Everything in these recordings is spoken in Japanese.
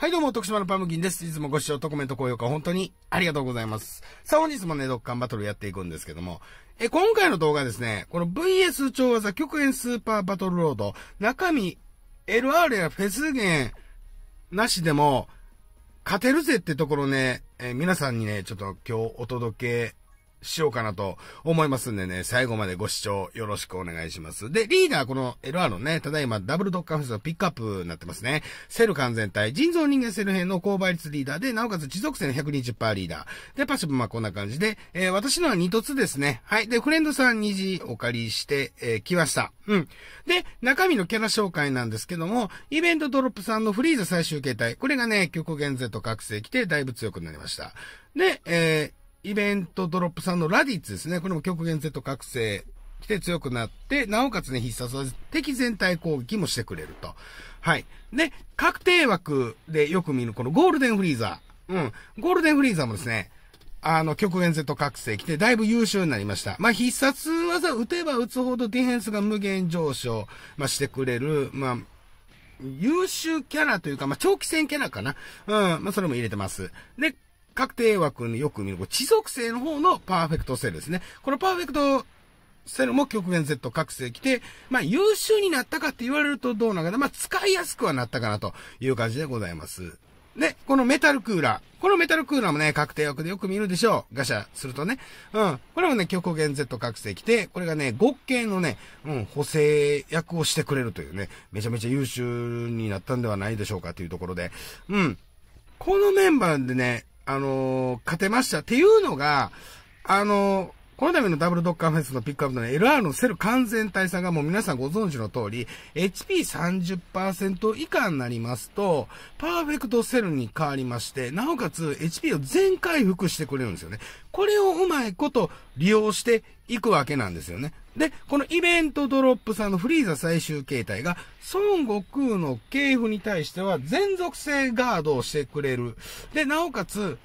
はいどうも、徳島のパムキンです。いつもご視聴とコメント、高評価、本当にありがとうございます。さあ、本日もね、ドッカンバトルやっていくんですけども、え、今回の動画ですね、この VS 超技極限スーパーバトルロード、中身、LR やフェス限なしでも、勝てるぜってところね、え皆さんにね、ちょっと今日お届けしようかなと思いますんでね、最後までご視聴よろしくお願いします。で、リーダー、この LR のね、ただいまダブルドッカーフェスのピックアップになってますね。セル完全体、人造人間セル編の高倍率リーダーで、なおかつ持続性の120%リーダー。で、パシブ、まあこんな感じで、えー、私のは2凸ですね。はい。で、フレンドさん2時お借りして、えー、来ました。うん。で、中身のキャラ紹介なんですけども、イベントドロップさんのフリーザ最終形態。これがね、極限 Z 覚醒来て、だいぶ強くなりました。で、えー、イベントドロップさんのラディッツですね。これも極限 Z 覚醒して強くなって、なおかつね、必殺は敵全体攻撃もしてくれると。はい。で、確定枠でよく見るこのゴールデンフリーザー。うん。ゴールデンフリーザーもですね、あの、極限 Z 覚醒来て、だいぶ優秀になりました。まあ、必殺技打てば打つほどディフェンスが無限上昇、まあ、してくれる、まあ、優秀キャラというか、まあ、長期戦キャラかな。うん、まあ、それも入れてます。で、確定枠によく見る、地属性の方のパーフェクトセルですね。このパーフェクトセルも極限 Z 覚醒来て、まあ優秀になったかって言われるとどうなのかまあ使いやすくはなったかなという感じでございます。で、このメタルクーラー。このメタルクーラーもね、確定枠でよく見るでしょう。ガシャするとね。うん。これもね、極限 Z 覚醒来て、これがね、極系のね、うん、補正役をしてくれるというね、めちゃめちゃ優秀になったんではないでしょうかというところで。うん。このメンバーでね、あのー、勝てました。っていうのが、あのー、この度のダブルドッカーフェスのピックアップの LR のセル完全体さがもう皆さんご存知の通り、HP30% 以下になりますと、パーフェクトセルに変わりまして、なおかつ HP を全回復してくれるんですよね。これをうまいこと利用していくわけなんですよね。で、このイベントドロップさんのフリーザ最終形態が、孫悟空の系譜に対しては全属性ガードをしてくれる。で、なおかつ、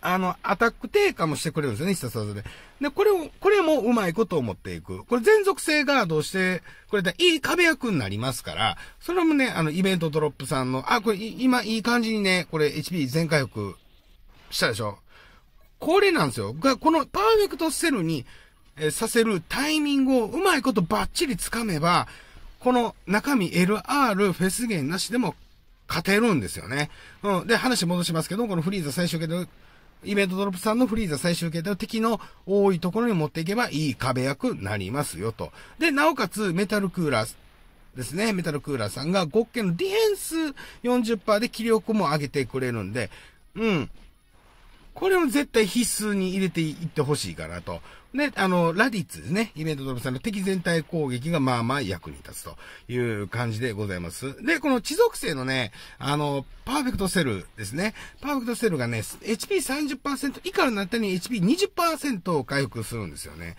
あの、アタック低下もしてくれるんですよね、必殺技で。で、これを、これもうまいことを持っていく。これ全属性ガードをしてこれでいい壁役になりますから、それもね、あの、イベントドロップさんの、あ、これ今いい感じにね、これ HP 全回復したでしょ。これなんですよ。が、このパーフェクトセルに、えさせるタイミングをうまいことバッチリつかめば、この中身 LR フェスゲンなしでも勝てるんですよね。うん。で、話戻しますけど、このフリーザ最終形で、イベントドロップさんのフリーザ最終形で敵の多いところに持っていけばいい壁役になりますよと。で、なおかつメタルクーラー、ですね。メタルクーラーさんが、ゴッケのディフェンス40%で気力も上げてくれるんで、うん。これも絶対必須に入れていってほしいかなと。ね、あの、ラディッツですね。イベントドロさんの敵全体攻撃がまあまあ役に立つという感じでございます。で、この地属性のね、あの、パーフェクトセルですね。パーフェクトセルがね、HP30% 以下になったに HP20% を回復するんですよね。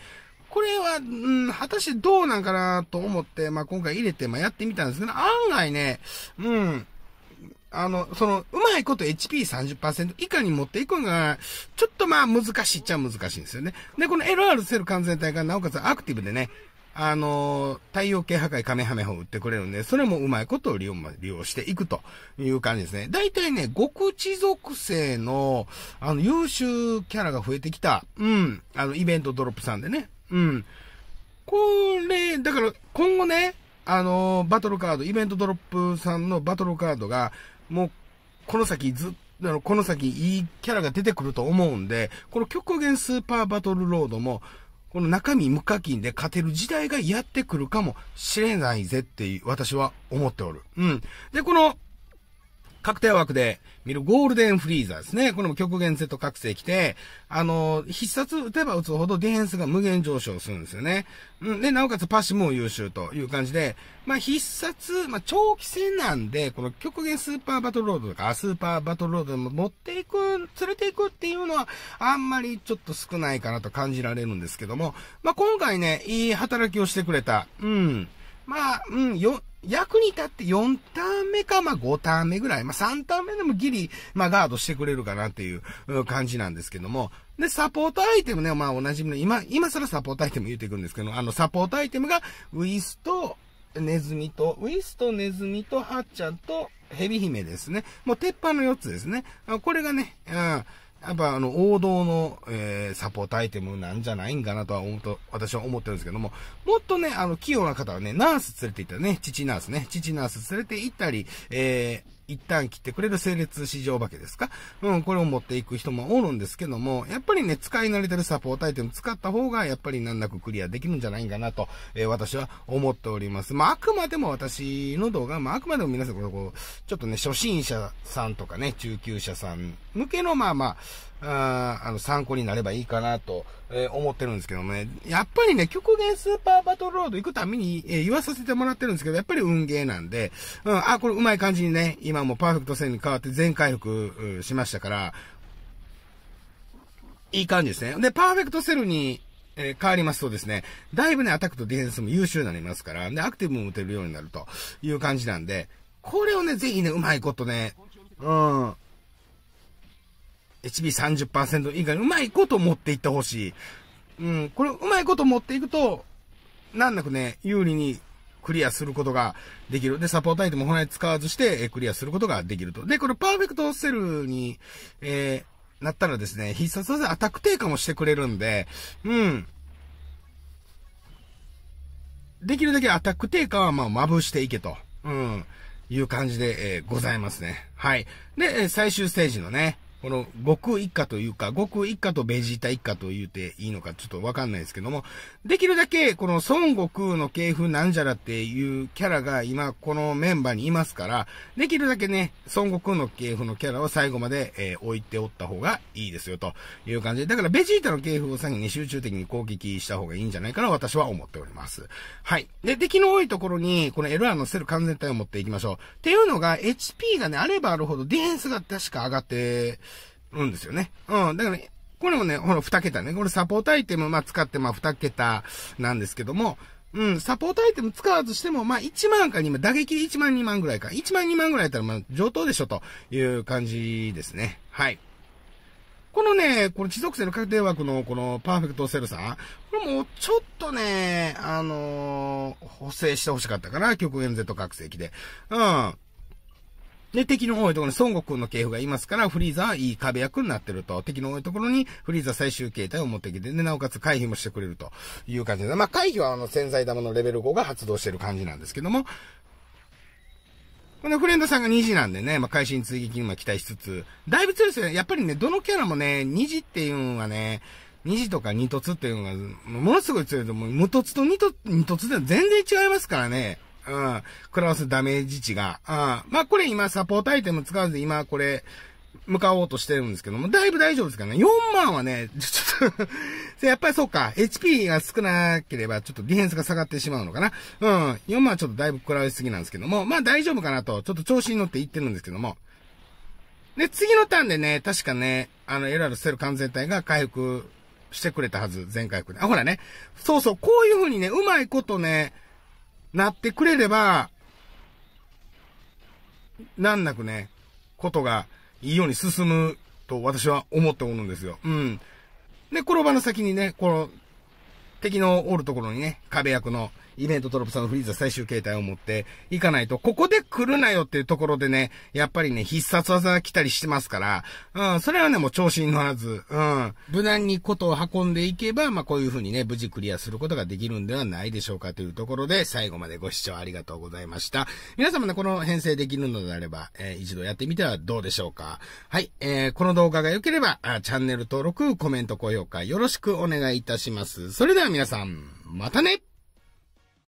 これは、うん、果たしてどうなんかなと思って、まあ、今回入れて、まあ、やってみたんですけど、案外ね、うん、あの、その、うまいこと HP30% 以下に持っていくのが、ちょっとまあ難しいっちゃ難しいんですよね。で、この LR セル完全体がなおかつアクティブでね、あの、太陽系破壊カメハメを打ってくれるんで、それもうまいことを利用、利用していくという感じですね。大体ね、極地属性の、あの、優秀キャラが増えてきた、うん、あの、イベントドロップさんでね、うん。これ、だから、今後ね、あのー、バトルカード、イベントドロップさんのバトルカードが、もう、この先ずあの、この先いいキャラが出てくると思うんで、この極限スーパーバトルロードも、この中身無課金で勝てる時代がやってくるかもしれないぜって私は思っておる。うん。で、この確定枠で見るゴールデンフリーザーですね。これも極限セット覚醒来て、あの、必殺打てば打つほどディフェンスが無限上昇するんですよね。うん。で、なおかつパシも優秀という感じで、まあ、必殺、まあ、長期戦なんで、この極限スーパーバトルロードとか、スーパーバトルロードでも持っていく、連れていくっていうのは、あんまりちょっと少ないかなと感じられるんですけども、まあ、今回ね、いい働きをしてくれた。うん。まあ、うん、よ、役に立って4ターン目か、まあ5ターン目ぐらい。まあ3ターン目でもギリ、まあガードしてくれるかなっていう感じなんですけども。で、サポートアイテムね、まあおなじみの、今、今更サポートアイテム言うていくんですけど、あのサポートアイテムが、ウィスト、ネズミと、ウィスト、ネズミと、ハッチャンと、ヘビ姫ですね。もう鉄板の4つですね。これがね、うん。やっぱあの王道の、えー、サポートアイテムなんじゃないんかなとは思うと、私は思ってるんですけども、もっとね、あの、器用な方はね、ナース連れて行ったね、父ナースね、父ナース連れて行ったり、えー、一旦切ってくれる整列市場化けですかうん、これを持っていく人もおるんですけども、やっぱりね、使い慣れてるサポートアイテム使った方が、やっぱり難なくクリアできるんじゃないかなと、えー、私は思っております。まあ、あくまでも私の動画、まあ、あくまでも皆さん、こう、ちょっとね、初心者さんとかね、中級者さん向けの、まあまあ、ああの、参考になればいいかなと、え思ってるんですけどね。やっぱりね、極限スーパーバトルロード行くために、え言わさせてもらってるんですけど、やっぱり運ゲーなんで、うん、あ、これうまい感じにね、今もパーフェクト戦に変わって全回復しましたから、いい感じですね。で、パーフェクトセルに、えー、変わりますとですね、だいぶね、アタックとディフェンスも優秀になりますから、で、アクティブも打てるようになるという感じなんで、これをね、ぜひね、うまいことね、うん、HB30% 以外にうまいこと持っていってほしい。うん、これうまいこと持っていくと、難なくね、有利にクリアすることができる。で、サポートアイテムを来使わずしてクリアすることができると。で、これパーフェクトセルに、えー、なったらですね、必殺技アタック低下もしてくれるんで、うん。できるだけアタック低下は、まあ、まぶしていけと。うん。いう感じで、えー、ございますね。はい。で、最終ステージのね、この悟空一家というか、悟空一家とベジータ一家と言うていいのかちょっとわかんないですけども、できるだけこの孫悟空の系譜なんじゃらっていうキャラが今このメンバーにいますから、できるだけね、孫悟空の系譜のキャラを最後まで、えー、置いておった方がいいですよという感じで、だからベジータの系譜を先に集中的に攻撃した方がいいんじゃないかな私は思っております。はい。で、敵の多いところに、このエルアのセル完全体を持っていきましょう。っていうのが HP がね、あればあるほどディフェンスが確か上がって、うんですよね。うん。だから、これもね、ほら、2桁ね。これサポートアイテム、まあ、使って、まあ、2桁なんですけども、うん、サポートアイテム使わずしても、まあ、1万か2万、打撃で1万2万ぐらいか。1万2万ぐらいやったら、まあ、上等でしょ、という感じですね。はい。このね、この地属性の確定枠のこのパーフェクトセルさこれもうちょっとね、あのー、補正してほしかったかな、極限 Z 覚醒器で。うん。で、敵の多いところに孫悟空の系譜がいますから、フリーザはいい壁役になってると。敵の多いところに、フリーザ最終形態を持ってきて、で、なおかつ回避もしてくれるという感じで、まあ、回避はあの、潜在玉のレベル5が発動してる感じなんですけども、このフレンドさんが2時なんでね、まあ、会心追撃にも期待しつつ、だいぶ強いですよね。やっぱりね、どのキャラもね、2時っていうのはね、2時とか2突っていうのが、ものすごい強いと思う。無突と2突、2突では全然違いますからね。うん、食らわすダメージ値が、うん、まあこれ今サポートアイテム使わず今これ、向かおうとしてるんですけども、だいぶ大丈夫ですかね。4万はね、ちょっと やっぱりそうか、HP が少なければ、ちょっとディフェンスが下がってしまうのかな。うん、4万はちょっとだいぶ食らわしすぎなんですけども、まあ大丈夫かなと、ちょっと調子に乗って行ってるんですけども。で、次のターンでね、確かね、あの、エラルセル完全体が回復してくれたはず、全回復で。あ、ほらね。そうそう、こういう風にね、うまいことね、なってくれれば、難なくね、ことがいいように進むと私は思っておるんですよ。うん。で、転ばの先にね、この、敵のおるところにね、壁役のイベントトロップさんのフリーザ最終形態を持っていかないと、ここで来るなよっていうところでね、やっぱりね、必殺技が来たりしてますから、うん、それはね、もう調子に乗らず、うん、無難にことを運んでいけば、まあ、こういう風にね、無事クリアすることができるんではないでしょうかというところで、最後までご視聴ありがとうございました。皆様ね、この編成できるのであれば、えー、一度やってみてはどうでしょうか。はい、えー、この動画が良ければ、チャンネル登録、コメント、高評価よろしくお願いいたします。それでは皆さん。またね